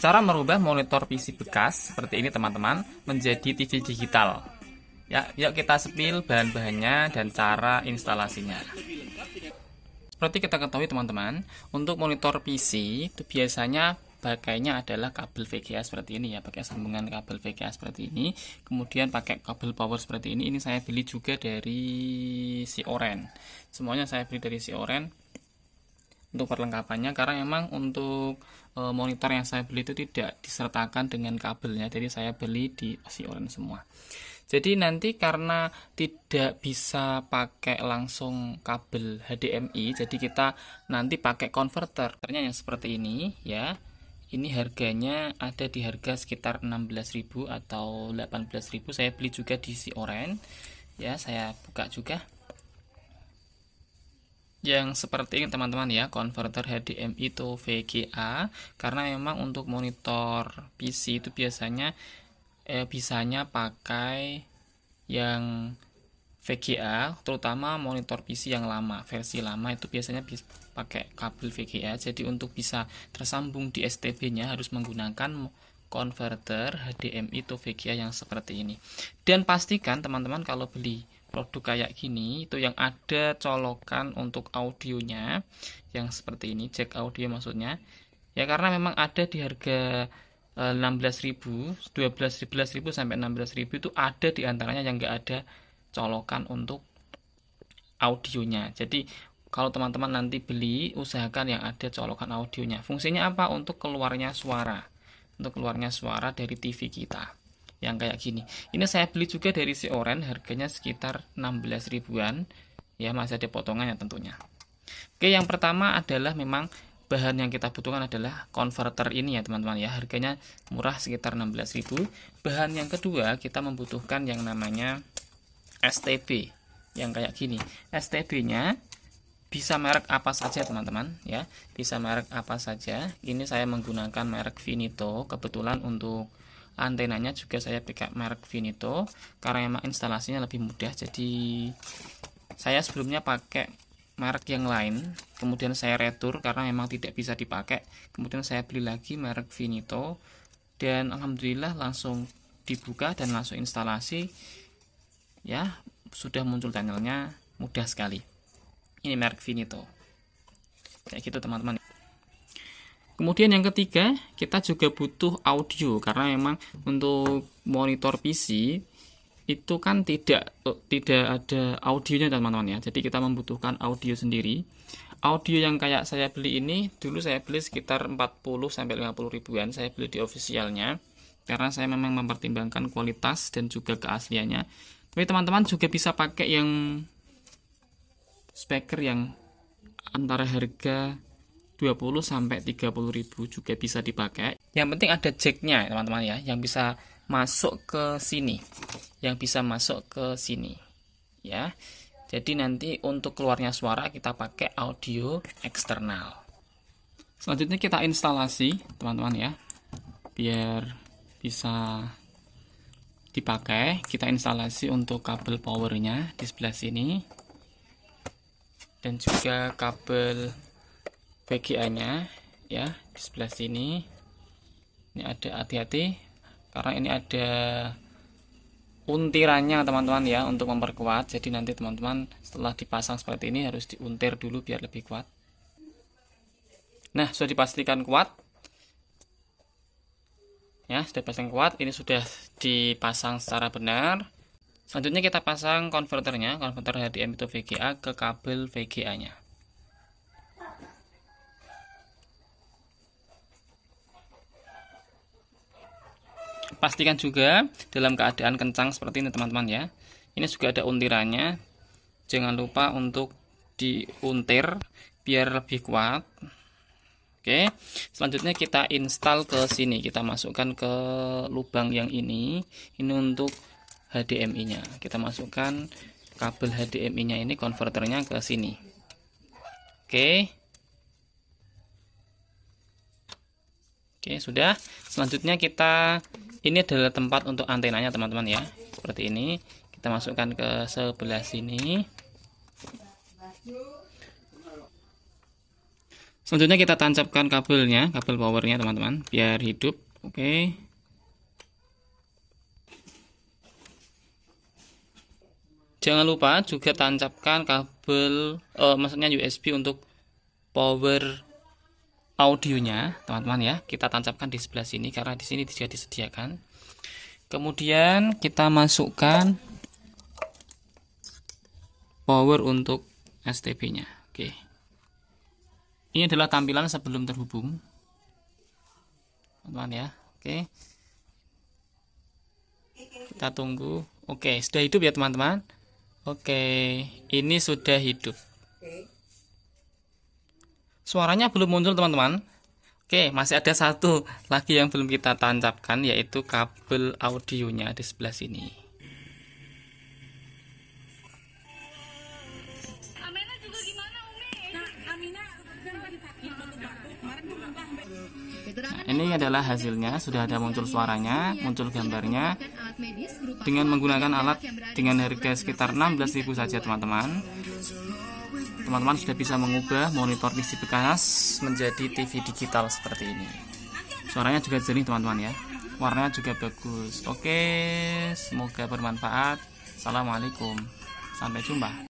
Cara merubah monitor PC bekas seperti ini teman-teman menjadi TV digital. Ya, yuk kita spill bahan-bahannya dan cara instalasinya. Seperti kita ketahui teman-teman, untuk monitor PC itu biasanya pakainya adalah kabel VGA seperti ini ya, pakai sambungan kabel VGA seperti ini. Kemudian pakai kabel power seperti ini. Ini saya beli juga dari si Oren. Semuanya saya beli dari si Oren untuk perlengkapannya karena emang untuk E, monitor yang saya beli itu tidak disertakan dengan kabelnya jadi saya beli di si orange semua jadi nanti karena tidak bisa pakai langsung kabel HDMI jadi kita nanti pakai converter ternyata yang seperti ini ya ini harganya ada di harga sekitar 16.000 atau 18.000 saya beli juga di si orange ya saya buka juga yang seperti ini teman-teman ya converter HDMI to VGA karena memang untuk monitor PC itu biasanya eh, bisanya pakai yang VGA terutama monitor PC yang lama versi lama itu biasanya bisa pakai kabel VGA jadi untuk bisa tersambung di STB nya harus menggunakan converter HDMI to VGA yang seperti ini dan pastikan teman-teman kalau beli produk kayak gini itu yang ada colokan untuk audionya yang seperti ini jack audio maksudnya ya karena memang ada di harga 16.000 e, 12.000 sampai 16.000 itu ada di antaranya yang enggak ada colokan untuk audionya jadi kalau teman-teman nanti beli usahakan yang ada colokan audionya fungsinya apa untuk keluarnya suara untuk keluarnya suara dari TV kita yang kayak gini ini saya beli juga dari si Oren harganya sekitar 16 ribuan ya masih ada potongannya tentunya oke yang pertama adalah memang bahan yang kita butuhkan adalah converter ini ya teman-teman ya harganya murah sekitar 16 ribu. bahan yang kedua kita membutuhkan yang namanya STB yang kayak gini STB nya bisa merek apa saja teman-teman ya bisa merek apa saja ini saya menggunakan merek Finito kebetulan untuk antenanya juga saya pakai merek Vinito karena emang instalasinya lebih mudah jadi saya sebelumnya pakai merek yang lain kemudian saya retur karena memang tidak bisa dipakai kemudian saya beli lagi merek Vinito dan alhamdulillah langsung dibuka dan langsung instalasi ya sudah muncul channelnya mudah sekali ini merek Vinito kayak gitu teman-teman Kemudian yang ketiga, kita juga butuh audio karena memang untuk monitor PC itu kan tidak eh, tidak ada audionya teman-teman ya. Jadi kita membutuhkan audio sendiri. Audio yang kayak saya beli ini dulu saya beli sekitar 40 sampai 50 ribuan. Saya beli di officialnya karena saya memang mempertimbangkan kualitas dan juga keasliannya. Tapi teman-teman juga bisa pakai yang speaker yang antara harga 20 sampai 30 ribu juga bisa dipakai. Yang penting ada jacknya teman-teman ya, yang bisa masuk ke sini, yang bisa masuk ke sini, ya. Jadi nanti untuk keluarnya suara kita pakai audio eksternal. Selanjutnya kita instalasi teman-teman ya, biar bisa dipakai. Kita instalasi untuk kabel powernya di sebelah sini dan juga kabel VGA-nya ya di sebelah sini. Ini ada hati-hati karena ini ada untirannya teman-teman ya untuk memperkuat. Jadi nanti teman-teman setelah dipasang seperti ini harus diuntir dulu biar lebih kuat. Nah, sudah dipastikan kuat. Ya, sudah pasang kuat, ini sudah dipasang secara benar. Selanjutnya kita pasang konverternya, konverter HDMI to VGA ke kabel VGA-nya. pastikan juga dalam keadaan kencang seperti ini teman-teman ya ini juga ada untirannya jangan lupa untuk diuntir biar lebih kuat Oke, selanjutnya kita install ke sini. Kita masukkan ke lubang yang ini. Ini untuk HDMI-nya. Kita masukkan kabel HDMI-nya ini konverternya ke sini. Oke. Oke, sudah. Selanjutnya kita ini adalah tempat untuk antenanya, teman-teman ya. Seperti ini. Kita masukkan ke sebelah sini. Selanjutnya kita tancapkan kabelnya, kabel powernya, teman-teman, biar hidup. Oke. Jangan lupa juga tancapkan kabel eh, maksudnya USB untuk power audionya teman-teman ya kita tancapkan di sebelah sini karena di sini sudah disediakan kemudian kita masukkan power untuk STB nya oke ini adalah tampilan sebelum terhubung teman-teman ya oke kita tunggu oke sudah hidup ya teman-teman oke ini sudah hidup Suaranya belum muncul teman-teman. Oke, masih ada satu lagi yang belum kita tancapkan yaitu kabel audionya di sebelah sini. Nah, ini adalah hasilnya, sudah ada muncul suaranya, muncul gambarnya dengan menggunakan alat dengan harga sekitar 16.000 saja teman-teman teman-teman sudah bisa mengubah monitor PC bekas menjadi TV digital seperti ini suaranya juga jernih teman-teman ya warnanya juga bagus oke semoga bermanfaat assalamualaikum sampai jumpa